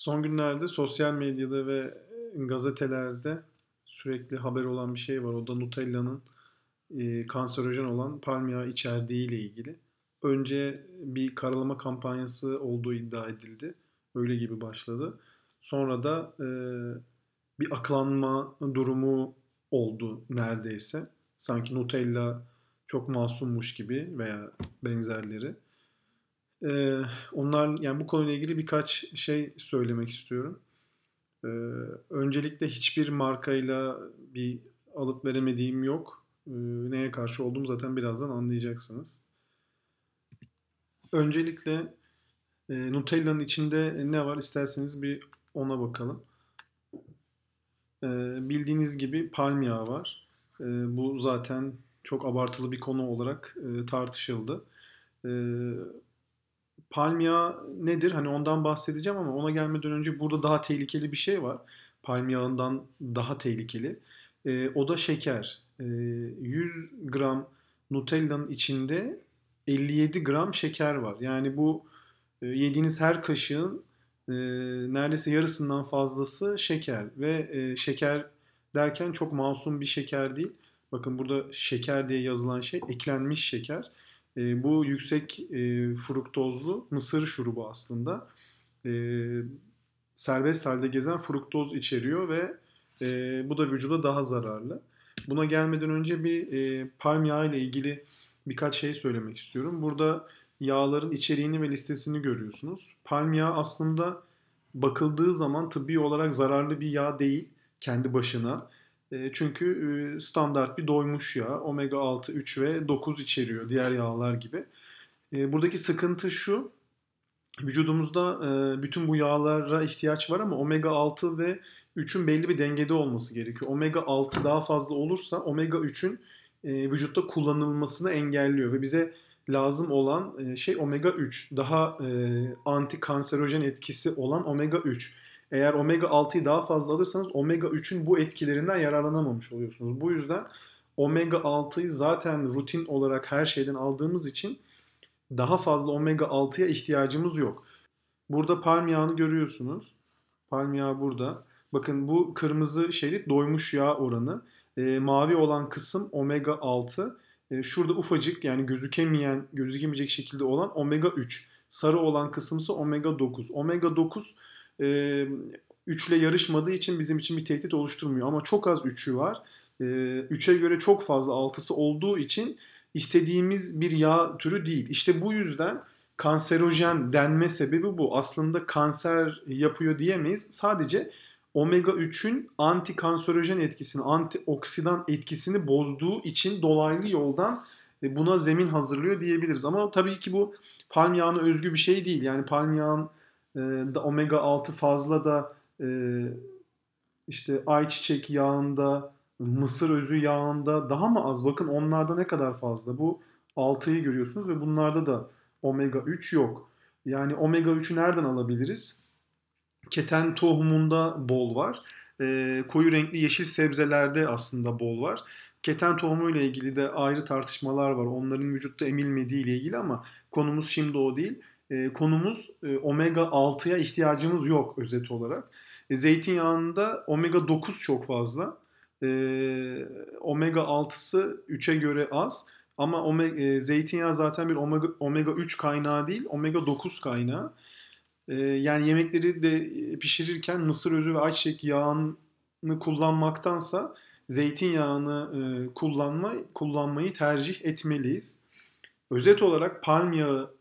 Son günlerde sosyal medyada ve e, gazetelerde sürekli haber olan bir şey var. O da Nutella'nın e, kanserojen olan palm yağı içerdiği ile ilgili. Önce bir karalama kampanyası olduğu iddia edildi. Öyle gibi başladı. Sonra da e, bir aklanma durumu oldu neredeyse. Sanki Nutella çok masummuş gibi veya benzerleri e, onlar yani bu konuyla ilgili birkaç şey söylemek istiyorum. E, öncelikle hiçbir markayla bir alıp veremediğim yok. E, neye karşı olduğum zaten birazdan anlayacaksınız. Öncelikle e, Nutella'nın içinde ne var isterseniz bir ona bakalım. E, bildiğiniz gibi palmiye var. E, bu zaten çok abartılı bir konu olarak e, tartışıldı. E, Palmiya nedir? Hani ondan bahsedeceğim ama ona gelmeden önce burada daha tehlikeli bir şey var. Palmiyağından daha tehlikeli. E, o da şeker. E, ee, 100 gram Nutella'nın içinde 57 gram şeker var. Yani bu e, yediğiniz her kaşığın e, neredeyse yarısından fazlası şeker. Ve e, şeker derken çok masum bir şeker değil. Bakın burada şeker diye yazılan şey eklenmiş şeker. E, bu yüksek e, fruktozlu mısır şurubu aslında. E, serbest halde gezen fruktoz içeriyor ve e, bu da vücuda daha zararlı. Buna gelmeden önce bir e, palm yağı ile ilgili birkaç şey söylemek istiyorum. Burada yağların içeriğini ve listesini görüyorsunuz. Palm yağı aslında bakıldığı zaman tıbbi olarak zararlı bir yağ değil kendi başına. E, çünkü standart bir doymuş yağ omega 6, 3 ve 9 içeriyor diğer yağlar gibi. E, buradaki sıkıntı şu vücudumuzda bütün bu yağlara ihtiyaç var ama omega 6 ve 3'ün belli bir dengede olması gerekiyor. Omega 6 daha fazla olursa omega 3'ün e, vücutta kullanılmasını engelliyor ve bize lazım olan şey omega 3. Daha anti kanserojen etkisi olan omega 3. Eğer omega 6'yı daha fazla alırsanız omega 3'ün bu etkilerinden yararlanamamış oluyorsunuz. Bu yüzden omega 6'yı zaten rutin olarak her şeyden aldığımız için daha fazla omega 6'ya ihtiyacımız yok. Burada palm yağını görüyorsunuz. Palm yağı burada. Bakın bu kırmızı şerit doymuş yağ oranı. E, mavi olan kısım omega 6. E, ee, şurada ufacık yani gözükemeyen, gözükemeyecek şekilde olan omega 3. Sarı olan kısımsa omega 9. Omega 9 e, üçle yarışmadığı için bizim için bir tehdit oluşturmuyor. Ama çok az üçü var. E, üçe göre çok fazla altısı olduğu için istediğimiz bir yağ türü değil. İşte bu yüzden kanserojen denme sebebi bu. Aslında kanser yapıyor diyemeyiz. Sadece omega 3'ün anti kanserojen etkisini, antioksidan etkisini bozduğu için dolaylı yoldan e, buna zemin hazırlıyor diyebiliriz. Ama tabii ki bu palm yağına özgü bir şey değil. Yani palm yağın ee, da omega 6 fazla da e, işte ayçiçek yağında, mısır özü yağında daha mı az? Bakın onlarda ne kadar fazla? Bu 6'yı görüyorsunuz ve bunlarda da omega 3 yok. Yani omega 3'ü nereden alabiliriz? Keten tohumunda bol var. E, koyu renkli yeşil sebzelerde aslında bol var. Keten tohumu ile ilgili de ayrı tartışmalar var. Onların vücutta emilmediği ile ilgili ama konumuz şimdi o değil. E, konumuz e, omega 6'ya ihtiyacımız yok özet olarak. E, zeytinyağında omega 9 çok fazla. omega 6'sı 3'e göre az. Ama omega, zeytinyağı zaten bir omega, omega 3 kaynağı değil, omega 9 kaynağı. yani yemekleri de pişirirken mısır özü ve ayçiçek yağını kullanmaktansa zeytinyağını kullanma, kullanmayı tercih etmeliyiz. Özet olarak palm yağı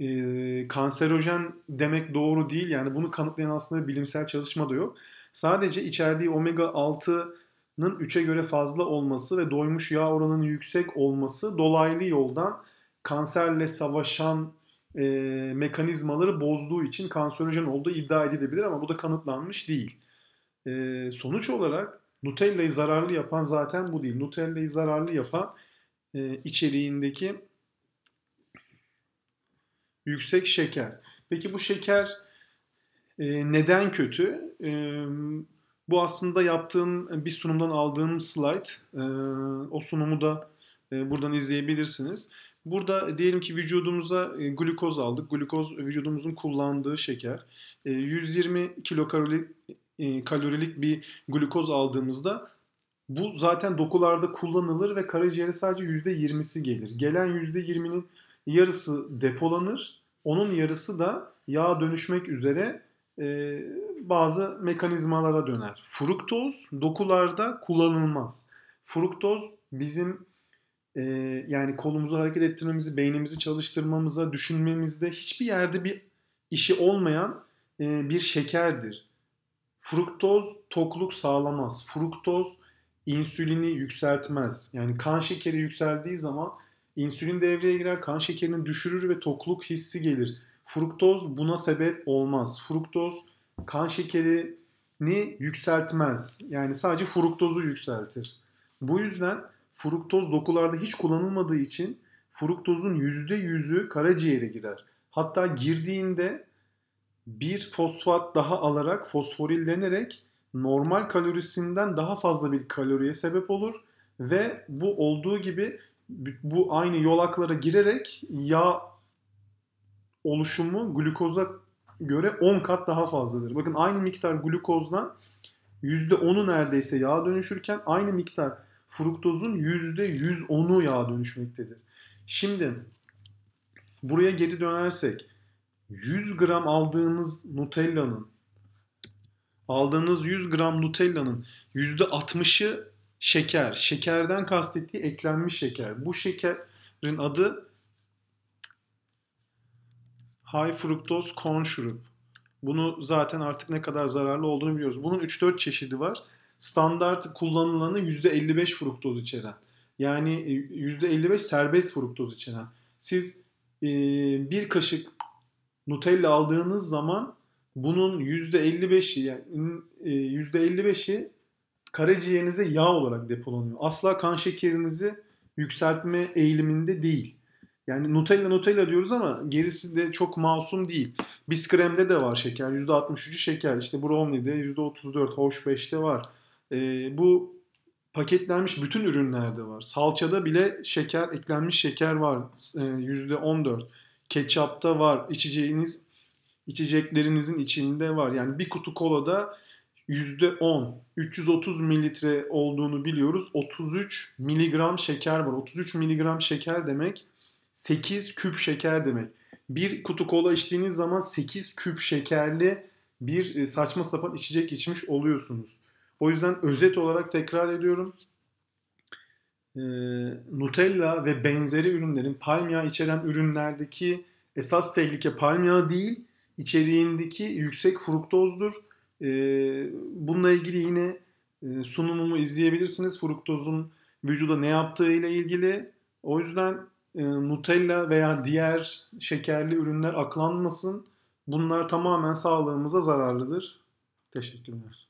e, kanserojen demek doğru değil. Yani bunu kanıtlayan aslında bir bilimsel çalışma da yok. Sadece içerdiği omega 6'nın 3'e göre fazla olması ve doymuş yağ oranının yüksek olması dolaylı yoldan kanserle savaşan e, mekanizmaları bozduğu için kanserojen olduğu iddia edilebilir ama bu da kanıtlanmış değil. E, sonuç olarak Nutella'yı zararlı yapan zaten bu değil. Nutella'yı zararlı yapan e, içeriğindeki yüksek şeker. Peki bu şeker e, neden kötü? E, bu aslında yaptığım bir sunumdan aldığım slide. E, o sunumu da e, buradan izleyebilirsiniz. Burada diyelim ki vücudumuza e, glukoz aldık. Glukoz vücudumuzun kullandığı şeker. E, 120 kilokalori e, kalorilik bir glukoz aldığımızda bu zaten dokularda kullanılır ve karaciğere sadece %20'si gelir. Gelen %20'nin yarısı depolanır onun yarısı da yağ dönüşmek üzere e, bazı mekanizmalara döner. Fruktoz dokularda kullanılmaz. Fruktoz bizim e, yani kolumuzu hareket ettirmemizi, beynimizi çalıştırmamıza, düşünmemizde hiçbir yerde bir işi olmayan e, bir şekerdir. Fruktoz tokluk sağlamaz. Fruktoz insülini yükseltmez. Yani kan şekeri yükseldiği zaman insülin devreye girer, kan şekerini düşürür ve tokluk hissi gelir. Fruktoz buna sebep olmaz. Fruktoz kan şekerini yükseltmez. Yani sadece fruktozu yükseltir. Bu yüzden fruktoz dokularda hiç kullanılmadığı için fruktozun %100'ü karaciğere girer. Hatta girdiğinde bir fosfat daha alarak fosforillenerek normal kalorisinden daha fazla bir kaloriye sebep olur ve bu olduğu gibi bu aynı yolaklara girerek yağ oluşumu glukoza göre 10 kat daha fazladır. Bakın aynı miktar glukozdan %10'u neredeyse yağ dönüşürken aynı miktar fruktozun %110'u yağ dönüşmektedir. Şimdi buraya geri dönersek 100 gram aldığınız Nutella'nın aldığınız 100 gram Nutella'nın %60'ı şeker. Şekerden kastettiği eklenmiş şeker. Bu şekerin adı high fructose corn şurup. Bunu zaten artık ne kadar zararlı olduğunu biliyoruz. Bunun 3-4 çeşidi var. Standart kullanılanı %55 fruktoz içeren. Yani %55 e, serbest fruktoz içeren. Siz e, bir kaşık Nutella aldığınız zaman bunun %55'i yani %55'i karaciğerinize yağ olarak depolanıyor. Asla kan şekerinizi yükseltme eğiliminde değil. Yani Nutella Nutella diyoruz ama gerisi de çok masum değil. Biskrem'de de var şeker. %63'ü şeker. İşte Brownie'de %34, Hoş 5'te var. Ee, bu paketlenmiş bütün ürünlerde var. Salçada bile şeker, eklenmiş şeker var. Ee, %14. Ketçapta var. İçeceğiniz, içeceklerinizin içinde var. Yani bir kutu kola da. %10 330 mililitre olduğunu biliyoruz. 33 miligram şeker var. 33 miligram şeker demek 8 küp şeker demek. Bir kutu kola içtiğiniz zaman 8 küp şekerli bir e, saçma sapan içecek içmiş oluyorsunuz. O yüzden özet olarak tekrar ediyorum. Ee, Nutella ve benzeri ürünlerin palm içeren ürünlerdeki esas tehlike palm değil, içeriğindeki yüksek fruktozdur e, bununla ilgili yine e, sunumumu izleyebilirsiniz. Fruktozun vücuda ne yaptığı ile ilgili. O yüzden e, Nutella veya diğer şekerli ürünler aklanmasın. Bunlar tamamen sağlığımıza zararlıdır. Teşekkürler.